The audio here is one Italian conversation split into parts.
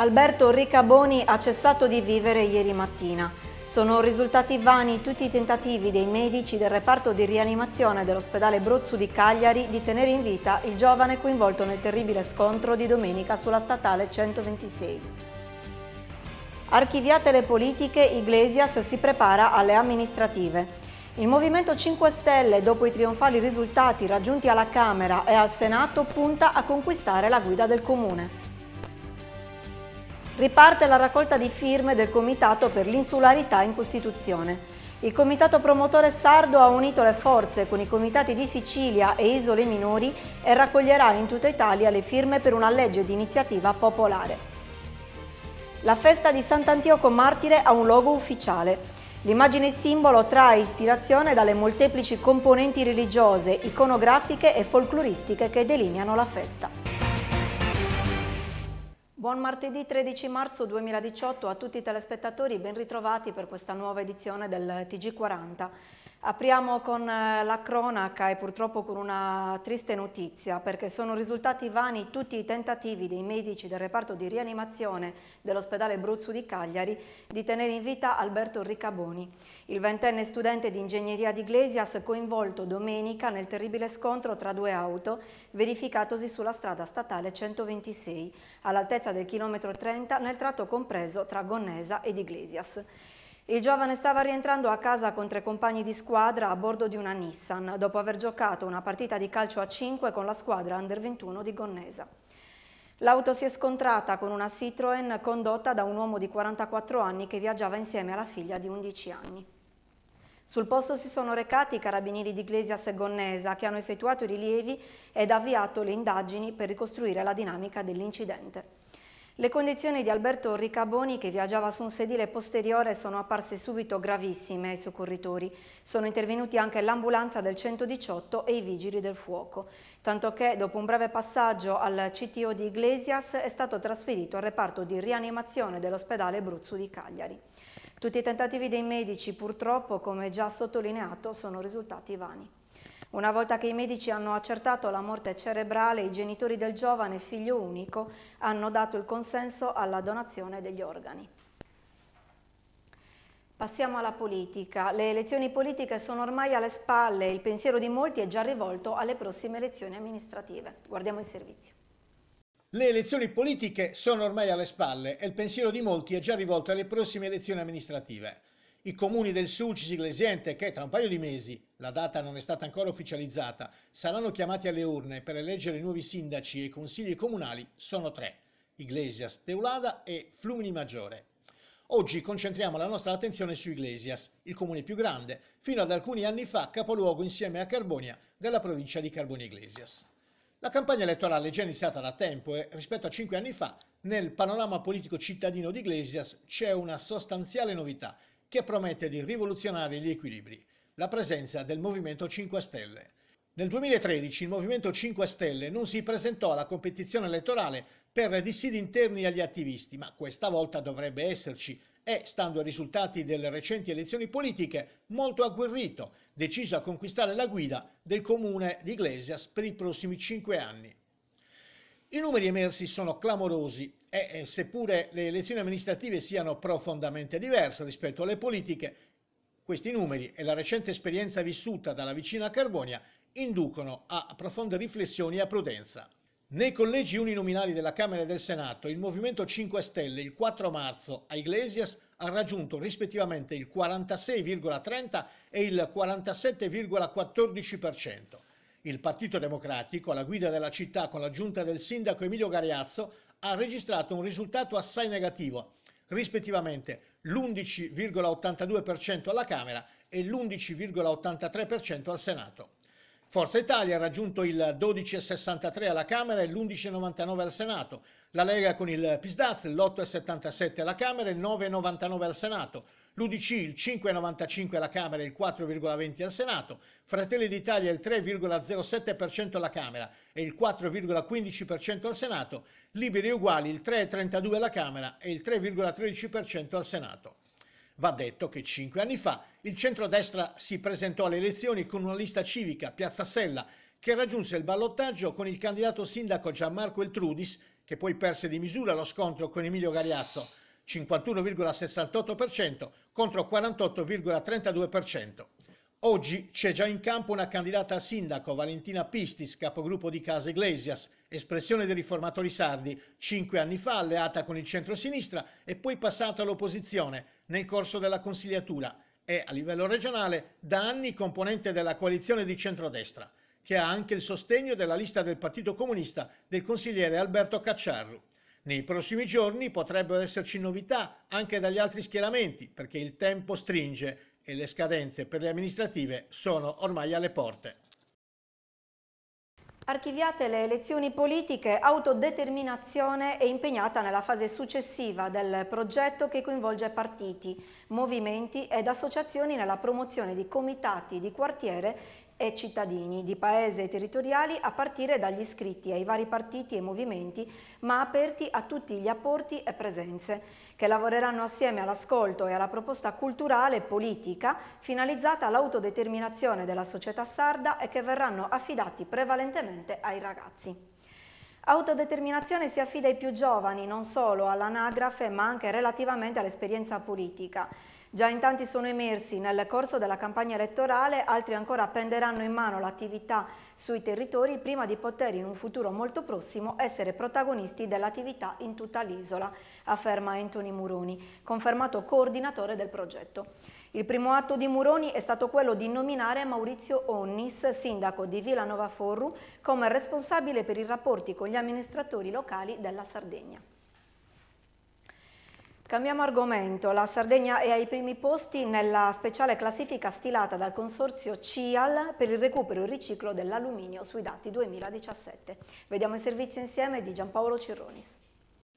Alberto Riccaboni ha cessato di vivere ieri mattina. Sono risultati vani tutti i tentativi dei medici del reparto di rianimazione dell'ospedale Brozzu di Cagliari di tenere in vita il giovane coinvolto nel terribile scontro di domenica sulla statale 126. Archiviate le politiche, Iglesias si prepara alle amministrative. Il Movimento 5 Stelle, dopo i trionfali risultati raggiunti alla Camera e al Senato, punta a conquistare la guida del Comune riparte la raccolta di firme del Comitato per l'insularità in Costituzione. Il comitato promotore sardo ha unito le forze con i comitati di Sicilia e Isole Minori e raccoglierà in tutta Italia le firme per una legge di iniziativa popolare. La festa di Sant'Antioco Martire ha un logo ufficiale. L'immagine simbolo trae ispirazione dalle molteplici componenti religiose, iconografiche e folcloristiche che delineano la festa. Buon martedì 13 marzo 2018 a tutti i telespettatori, ben ritrovati per questa nuova edizione del TG40. Apriamo con eh, la cronaca e purtroppo con una triste notizia perché sono risultati vani tutti i tentativi dei medici del reparto di rianimazione dell'ospedale Bruzzu di Cagliari di tenere in vita Alberto Riccaboni, il ventenne studente di ingegneria di Iglesias coinvolto domenica nel terribile scontro tra due auto verificatosi sulla strada statale 126 all'altezza del chilometro 30 nel tratto compreso tra Gonnesa ed Iglesias. Il giovane stava rientrando a casa con tre compagni di squadra a bordo di una Nissan, dopo aver giocato una partita di calcio a 5 con la squadra Under 21 di Gonnesa. L'auto si è scontrata con una Citroën condotta da un uomo di 44 anni che viaggiava insieme alla figlia di 11 anni. Sul posto si sono recati i carabinieri di Iglesias e Gonnesa che hanno effettuato i rilievi ed avviato le indagini per ricostruire la dinamica dell'incidente. Le condizioni di Alberto Riccaboni, che viaggiava su un sedile posteriore, sono apparse subito gravissime ai soccorritori. Sono intervenuti anche l'ambulanza del 118 e i vigili del fuoco. Tanto che, dopo un breve passaggio al CTO di Iglesias, è stato trasferito al reparto di rianimazione dell'ospedale Bruzzu di Cagliari. Tutti i tentativi dei medici, purtroppo, come già sottolineato, sono risultati vani. Una volta che i medici hanno accertato la morte cerebrale, i genitori del giovane figlio unico hanno dato il consenso alla donazione degli organi. Passiamo alla politica. Le elezioni politiche sono ormai alle spalle, il pensiero di molti è già rivolto alle prossime elezioni amministrative. Guardiamo il servizio. Le elezioni politiche sono ormai alle spalle e il pensiero di molti è già rivolto alle prossime elezioni amministrative i comuni del Sulcis Iglesiente che tra un paio di mesi, la data non è stata ancora ufficializzata, saranno chiamati alle urne per eleggere i nuovi sindaci e consigli comunali sono tre, Iglesias, Teulada e Flumini Maggiore. Oggi concentriamo la nostra attenzione su Iglesias, il comune più grande, fino ad alcuni anni fa capoluogo insieme a Carbonia della provincia di Carbonia Iglesias. La campagna elettorale è già iniziata da tempo e eh. rispetto a cinque anni fa nel panorama politico cittadino di Iglesias c'è una sostanziale novità che promette di rivoluzionare gli equilibri, la presenza del Movimento 5 Stelle. Nel 2013 il Movimento 5 Stelle non si presentò alla competizione elettorale per dissidi interni agli attivisti, ma questa volta dovrebbe esserci e, stando ai risultati delle recenti elezioni politiche, molto agguerrito, deciso a conquistare la guida del comune di Iglesias per i prossimi cinque anni. I numeri emersi sono clamorosi e, seppure le elezioni amministrative siano profondamente diverse rispetto alle politiche, questi numeri e la recente esperienza vissuta dalla vicina Carbonia inducono a profonde riflessioni e a prudenza. Nei collegi uninominali della Camera e del Senato, il Movimento 5 Stelle il 4 marzo a Iglesias ha raggiunto rispettivamente il 46,30 e il 47,14%. Il Partito Democratico, alla guida della città con l'aggiunta del sindaco Emilio Gariazzo, ha registrato un risultato assai negativo, rispettivamente l'11,82% alla Camera e l'11,83% al Senato. Forza Italia ha raggiunto il 12,63 alla Camera e l'11,99 al Senato, la Lega con il Pisdaz l'8,77 alla Camera e il 9,99 al Senato, l'UDC il 5,95 alla Camera e il 4,20 al Senato, Fratelli d'Italia il 3,07% alla Camera e il 4,15% al Senato, Liberi Uguali il 3,32 alla Camera e il 3,13% al Senato. Va detto che cinque anni fa il centrodestra si presentò alle elezioni con una lista civica, Piazza Sella, che raggiunse il ballottaggio con il candidato sindaco Gianmarco Eltrudis, che poi perse di misura lo scontro con Emilio Gariazzo, 51,68% contro 48,32%. Oggi c'è già in campo una candidata a sindaco, Valentina Pistis, capogruppo di Casa Iglesias, espressione dei riformatori sardi, cinque anni fa alleata con il centro-sinistra e poi passata all'opposizione nel corso della consigliatura e, a livello regionale, da anni componente della coalizione di centrodestra, che ha anche il sostegno della lista del Partito Comunista del consigliere Alberto Cacciarru. Nei prossimi giorni potrebbero esserci novità anche dagli altri schieramenti perché il tempo stringe e le scadenze per le amministrative sono ormai alle porte. Archiviate le elezioni politiche, autodeterminazione è impegnata nella fase successiva del progetto che coinvolge partiti, movimenti ed associazioni nella promozione di comitati di quartiere e cittadini di paese e territoriali a partire dagli iscritti ai vari partiti e movimenti, ma aperti a tutti gli apporti e presenze, che lavoreranno assieme all'ascolto e alla proposta culturale e politica finalizzata all'autodeterminazione della società sarda e che verranno affidati prevalentemente ai ragazzi. Autodeterminazione si affida ai più giovani, non solo all'anagrafe ma anche relativamente all'esperienza politica. Già in tanti sono emersi nel corso della campagna elettorale, altri ancora prenderanno in mano l'attività sui territori prima di poter in un futuro molto prossimo essere protagonisti dell'attività in tutta l'isola, afferma Anthony Muroni, confermato coordinatore del progetto. Il primo atto di Muroni è stato quello di nominare Maurizio Onnis, sindaco di Villanova Forru, come responsabile per i rapporti con gli amministratori locali della Sardegna. Cambiamo argomento. La Sardegna è ai primi posti nella speciale classifica stilata dal consorzio CIAL per il recupero e il riciclo dell'alluminio sui dati 2017. Vediamo il servizio insieme di Giampaolo Cirronis.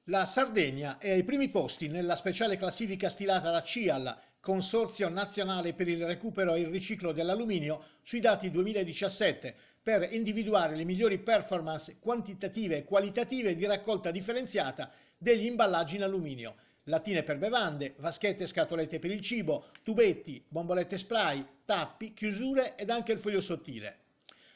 La Sardegna è ai primi posti nella speciale classifica stilata da CIAL, Consorzio Nazionale per il Recupero e il Riciclo dell'Alluminio, sui dati 2017 per individuare le migliori performance quantitative e qualitative di raccolta differenziata degli imballaggi in alluminio latine per bevande, vaschette e scatolette per il cibo, tubetti, bombolette spray, tappi, chiusure ed anche il foglio sottile.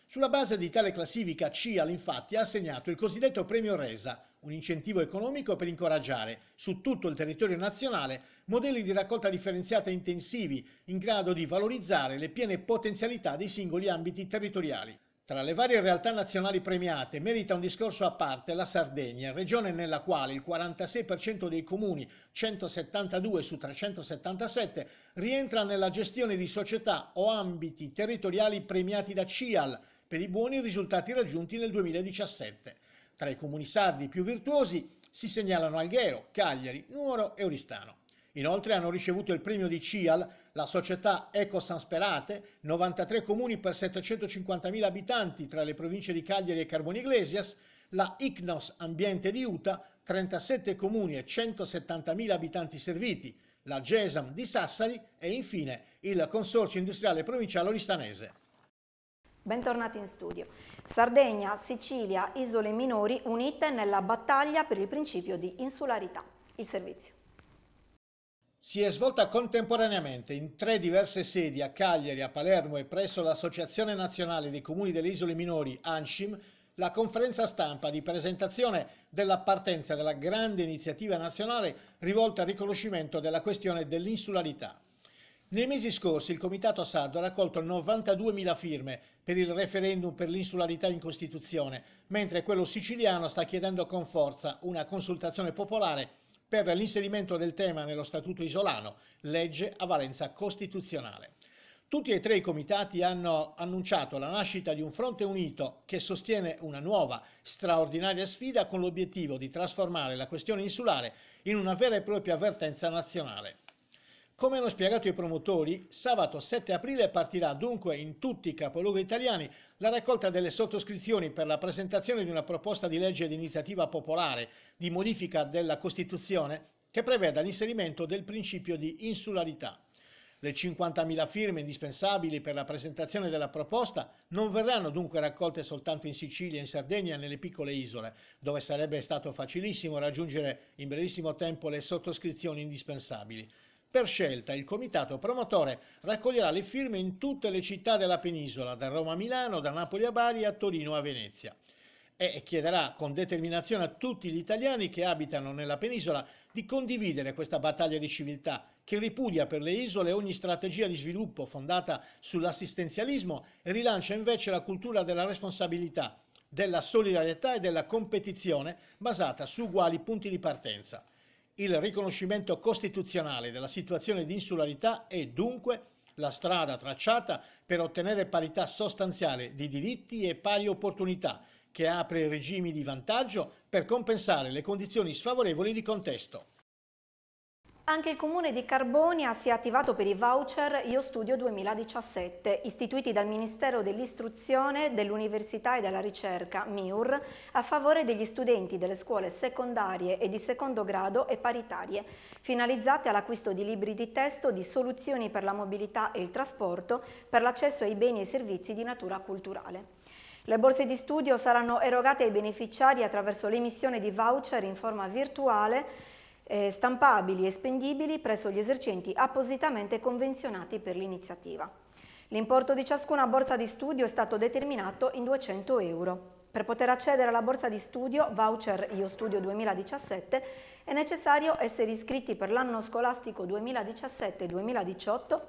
Sulla base di tale classifica CIAL infatti ha assegnato il cosiddetto premio RESA, un incentivo economico per incoraggiare su tutto il territorio nazionale modelli di raccolta differenziata intensivi in grado di valorizzare le piene potenzialità dei singoli ambiti territoriali. Tra le varie realtà nazionali premiate merita un discorso a parte la Sardegna, regione nella quale il 46% dei comuni, 172 su 377, rientra nella gestione di società o ambiti territoriali premiati da CIAL per i buoni risultati raggiunti nel 2017. Tra i comuni sardi più virtuosi si segnalano Alghero, Cagliari, Nuoro e Oristano. Inoltre hanno ricevuto il premio di CIAL, la società Eco San Sperate, 93 comuni per 750.000 abitanti tra le province di Cagliari e Carboniglesias, la ICNOS Ambiente di Utah, 37 comuni e 170.000 abitanti serviti, la GESAM di Sassari e infine il Consorzio Industriale Provinciale Oristanese. Bentornati in studio. Sardegna, Sicilia, isole minori unite nella battaglia per il principio di insularità. Il servizio si è svolta contemporaneamente in tre diverse sedi a Cagliari, a Palermo e presso l'Associazione Nazionale dei Comuni delle Isole Minori, ANCIM, la conferenza stampa di presentazione della partenza della grande iniziativa nazionale rivolta al riconoscimento della questione dell'insularità. Nei mesi scorsi il Comitato Sardo ha raccolto 92.000 firme per il referendum per l'insularità in Costituzione, mentre quello siciliano sta chiedendo con forza una consultazione popolare per l'inserimento del tema nello Statuto isolano, legge a valenza costituzionale. Tutti e tre i comitati hanno annunciato la nascita di un fronte unito che sostiene una nuova, straordinaria sfida con l'obiettivo di trasformare la questione insulare in una vera e propria avvertenza nazionale. Come hanno spiegato i promotori, sabato 7 aprile partirà dunque in tutti i capoluoghi italiani la raccolta delle sottoscrizioni per la presentazione di una proposta di legge di iniziativa popolare di modifica della Costituzione che preveda l'inserimento del principio di insularità. Le 50.000 firme indispensabili per la presentazione della proposta non verranno dunque raccolte soltanto in Sicilia in Sardegna e nelle piccole isole, dove sarebbe stato facilissimo raggiungere in brevissimo tempo le sottoscrizioni indispensabili. Per scelta il comitato promotore raccoglierà le firme in tutte le città della penisola, da Roma a Milano, da Napoli a Bari a Torino a Venezia e chiederà con determinazione a tutti gli italiani che abitano nella penisola di condividere questa battaglia di civiltà che ripudia per le isole ogni strategia di sviluppo fondata sull'assistenzialismo e rilancia invece la cultura della responsabilità, della solidarietà e della competizione basata su uguali punti di partenza. Il riconoscimento costituzionale della situazione di insularità è dunque la strada tracciata per ottenere parità sostanziale di diritti e pari opportunità, che apre regimi di vantaggio per compensare le condizioni sfavorevoli di contesto. Anche il comune di Carbonia si è attivato per i voucher Io Studio 2017, istituiti dal Ministero dell'Istruzione, dell'Università e della Ricerca, MIUR, a favore degli studenti delle scuole secondarie e di secondo grado e paritarie, finalizzate all'acquisto di libri di testo, di soluzioni per la mobilità e il trasporto, per l'accesso ai beni e servizi di natura culturale. Le borse di studio saranno erogate ai beneficiari attraverso l'emissione di voucher in forma virtuale eh, stampabili e spendibili presso gli esercenti appositamente convenzionati per l'iniziativa. L'importo di ciascuna borsa di studio è stato determinato in 200 euro. Per poter accedere alla borsa di studio voucher Io Studio 2017 è necessario essere iscritti per l'anno scolastico 2017-2018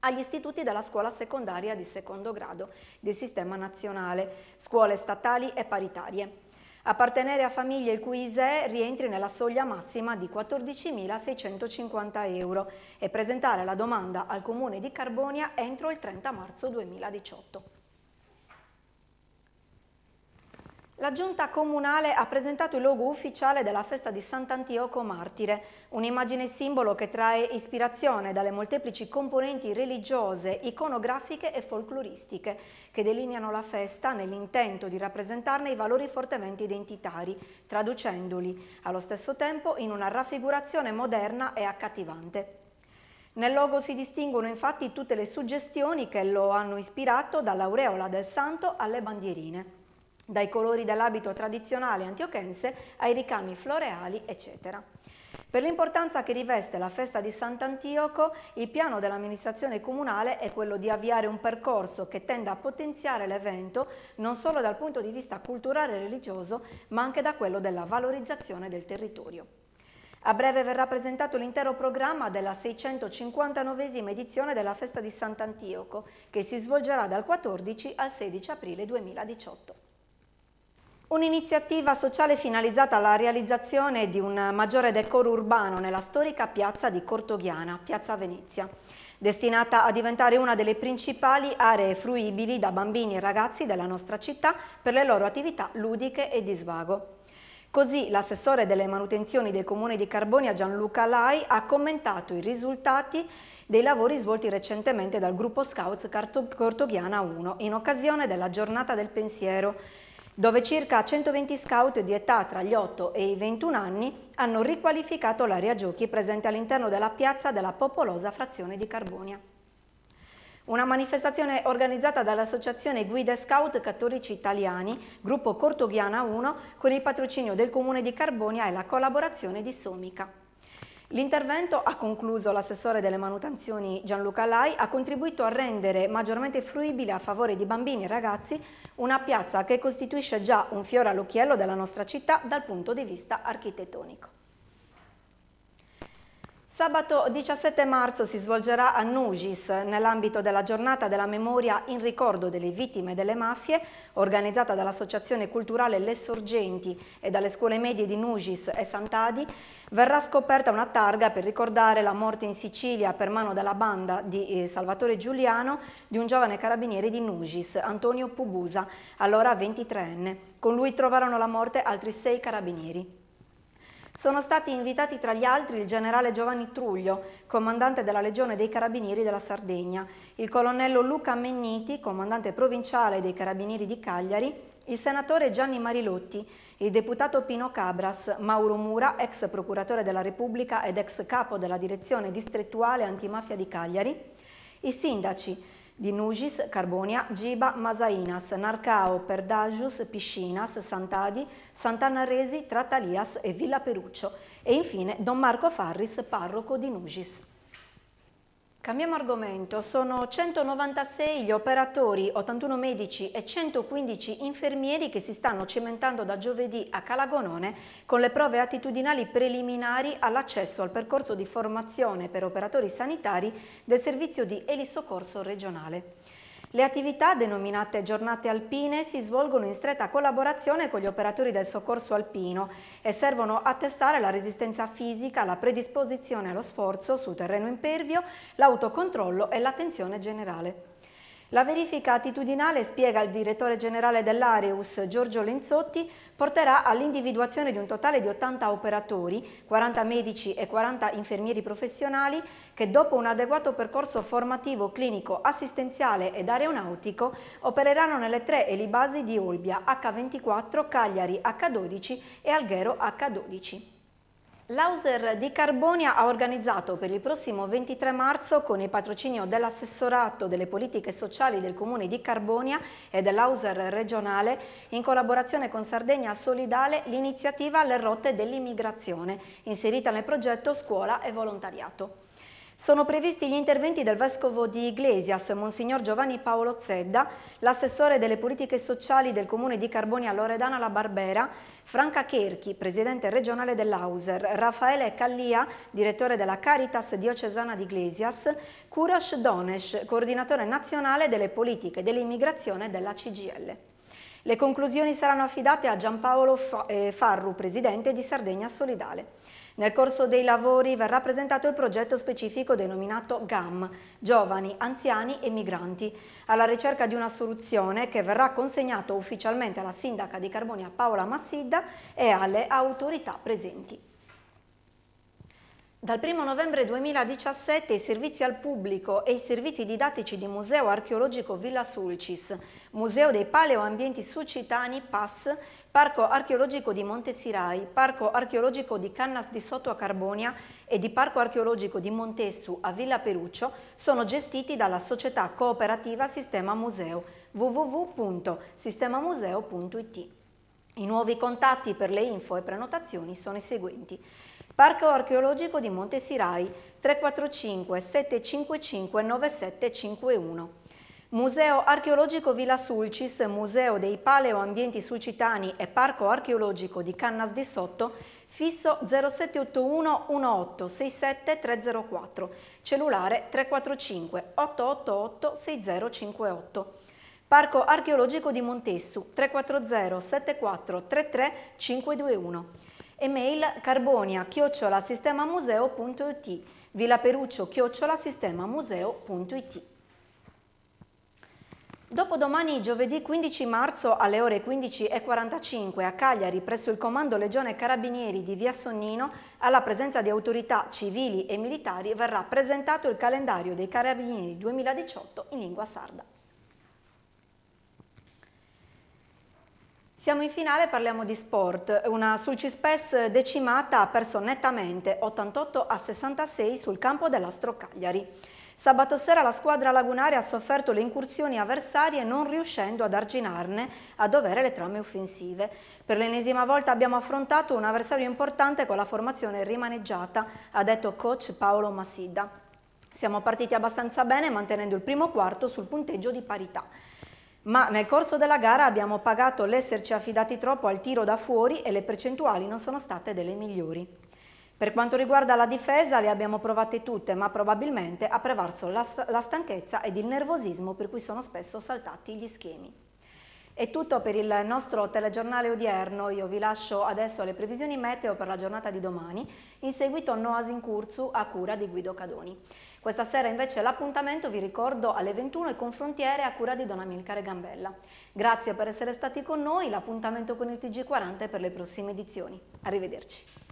agli istituti della scuola secondaria di secondo grado del sistema nazionale, scuole statali e paritarie appartenere a famiglie il cui ISEE rientri nella soglia massima di 14.650 euro e presentare la domanda al Comune di Carbonia entro il 30 marzo 2018. La giunta comunale ha presentato il logo ufficiale della festa di Sant'Antioco Martire, un'immagine simbolo che trae ispirazione dalle molteplici componenti religiose, iconografiche e folcloristiche che delineano la festa nell'intento di rappresentarne i valori fortemente identitari, traducendoli allo stesso tempo in una raffigurazione moderna e accattivante. Nel logo si distinguono infatti tutte le suggestioni che lo hanno ispirato dall'aureola del santo alle bandierine dai colori dell'abito tradizionale antiochense ai ricami floreali, eccetera. Per l'importanza che riveste la festa di Sant'Antioco, il piano dell'amministrazione comunale è quello di avviare un percorso che tenda a potenziare l'evento non solo dal punto di vista culturale e religioso, ma anche da quello della valorizzazione del territorio. A breve verrà presentato l'intero programma della 659esima edizione della Festa di Sant'Antioco, che si svolgerà dal 14 al 16 aprile 2018. Un'iniziativa sociale finalizzata alla realizzazione di un maggiore decoro urbano nella storica piazza di Cortoghiana, Piazza Venezia, destinata a diventare una delle principali aree fruibili da bambini e ragazzi della nostra città per le loro attività ludiche e di svago. Così l'assessore delle manutenzioni dei comuni di Carbonia Gianluca Lai ha commentato i risultati dei lavori svolti recentemente dal gruppo Scouts Cortoghiana 1 in occasione della giornata del pensiero dove circa 120 scout di età tra gli 8 e i 21 anni hanno riqualificato l'area giochi presente all'interno della piazza della popolosa frazione di Carbonia. Una manifestazione organizzata dall'Associazione Guide Scout Cattolici Italiani, gruppo Cortoghiana 1, con il patrocinio del Comune di Carbonia e la collaborazione di Somica. L'intervento, ha concluso l'assessore delle manutenzioni Gianluca Lai, ha contribuito a rendere maggiormente fruibile a favore di bambini e ragazzi una piazza che costituisce già un fiore all'occhiello della nostra città dal punto di vista architettonico. Sabato 17 marzo si svolgerà a Nugis, nell'ambito della giornata della memoria in ricordo delle vittime delle mafie, organizzata dall'Associazione Culturale Le Sorgenti e dalle scuole medie di Nugis e Sant'Adi, verrà scoperta una targa per ricordare la morte in Sicilia per mano della banda di eh, Salvatore Giuliano di un giovane carabiniere di Nugis, Antonio Pubusa, allora 23enne. Con lui trovarono la morte altri sei carabinieri. Sono stati invitati tra gli altri il generale Giovanni Truglio, comandante della Legione dei Carabinieri della Sardegna, il colonnello Luca Menniti, comandante provinciale dei Carabinieri di Cagliari, il senatore Gianni Marilotti, il deputato Pino Cabras, Mauro Mura, ex procuratore della Repubblica ed ex capo della direzione distrettuale antimafia di Cagliari, i sindaci di Nugis, Carbonia, Giba, Masainas, Narcao, Perdagius, Piscinas, Santadi, Sant'Anaresi, Trattalias e Villa Peruccio e infine Don Marco Farris, parroco di Nugis. Cambiamo argomento, sono 196 gli operatori, 81 medici e 115 infermieri che si stanno cimentando da giovedì a Calagonone con le prove attitudinali preliminari all'accesso al percorso di formazione per operatori sanitari del servizio di elisoccorso regionale. Le attività, denominate giornate alpine, si svolgono in stretta collaborazione con gli operatori del soccorso alpino e servono a testare la resistenza fisica, la predisposizione allo sforzo su terreno impervio, l'autocontrollo e l'attenzione generale. La verifica attitudinale, spiega il direttore generale dell'Areus, Giorgio Lenzotti, porterà all'individuazione di un totale di 80 operatori, 40 medici e 40 infermieri professionali che dopo un adeguato percorso formativo, clinico, assistenziale ed aeronautico opereranno nelle tre elibasi di Olbia H24, Cagliari H12 e Alghero H12. L'Auser di Carbonia ha organizzato per il prossimo 23 marzo con il patrocinio dell'assessorato delle politiche sociali del comune di Carbonia e dell'Auser regionale in collaborazione con Sardegna Solidale l'iniziativa Le rotte dell'immigrazione inserita nel progetto scuola e volontariato. Sono previsti gli interventi del Vescovo di Iglesias, Monsignor Giovanni Paolo Zedda, l'assessore delle politiche sociali del Comune di Carbonia Loredana La Barbera, Franca Cherchi, presidente regionale dell'Auser, Raffaele Callia, direttore della Caritas diocesana di Iglesias, Kurosh Donesh, coordinatore nazionale delle politiche dell'immigrazione della CGL. Le conclusioni saranno affidate a Giampaolo eh, Farru, presidente di Sardegna Solidale. Nel corso dei lavori verrà presentato il progetto specifico denominato GAM, Giovani, Anziani e Migranti, alla ricerca di una soluzione che verrà consegnato ufficialmente alla sindaca di Carbonia Paola Massidda e alle autorità presenti. Dal 1 novembre 2017 i servizi al pubblico e i servizi didattici di Museo Archeologico Villa Sulcis, Museo dei Paleoambienti Sulcitani PAS, Parco Archeologico di Montesirai, Parco Archeologico di Cannas di Sotto a Carbonia e di Parco Archeologico di Montessu a Villa Peruccio sono gestiti dalla società cooperativa Sistema Museo www.sistemamuseo.it. I nuovi contatti per le info e prenotazioni sono i seguenti Parco archeologico di Monte Sirai 345 755 9751. Museo archeologico Villa Sulcis, Museo dei Paleoambienti Sulcitani e Parco archeologico di Cannas di Sotto, fisso 0781 1867 304, cellulare 345 888 6058. Parco archeologico di Montessu 340 74 33 521 e mail carbonia chiocciolasistemamuseo.it vilaperuccio chiocciolasistemamuseo.it Dopodomani, giovedì 15 marzo alle ore 15.45 a Cagliari, presso il Comando Legione Carabinieri di Via Sonnino, alla presenza di autorità civili e militari, verrà presentato il calendario dei Carabinieri 2018 in lingua sarda. Siamo in finale, parliamo di sport. Una Sulcispes decimata ha perso nettamente 88 a 66 sul campo della Strocagliari. Sabato sera la squadra lagunare ha sofferto le incursioni avversarie non riuscendo ad arginarne a dovere le trame offensive. Per l'ennesima volta abbiamo affrontato un avversario importante con la formazione rimaneggiata, ha detto coach Paolo Massidda. Siamo partiti abbastanza bene mantenendo il primo quarto sul punteggio di parità ma nel corso della gara abbiamo pagato l'esserci affidati troppo al tiro da fuori e le percentuali non sono state delle migliori. Per quanto riguarda la difesa le abbiamo provate tutte, ma probabilmente ha prevalso la, stanchezza ed il nervosismo per cui sono spesso saltati gli schemi. È tutto per il nostro telegiornale odierno, io vi lascio adesso alle previsioni meteo per la giornata di domani, in seguito Noas in Curzu a cura di Guido Cadoni. Questa sera invece l'appuntamento, vi ricordo, alle 21 e con Frontiere a cura di Don Amilcare Gambella. Grazie per essere stati con noi, l'appuntamento con il TG40 per le prossime edizioni. Arrivederci.